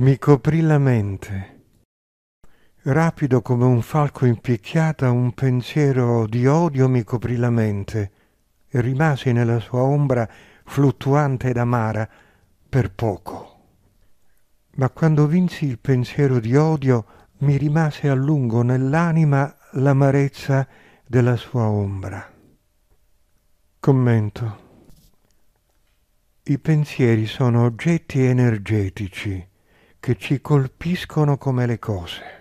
Mi coprì la mente. Rapido come un falco impicchiata, un pensiero di odio mi coprì la mente e rimasi nella sua ombra fluttuante ed amara per poco. Ma quando vinsi il pensiero di odio, mi rimase a lungo nell'anima l'amarezza della sua ombra. Commento. I pensieri sono oggetti energetici che ci colpiscono come le cose.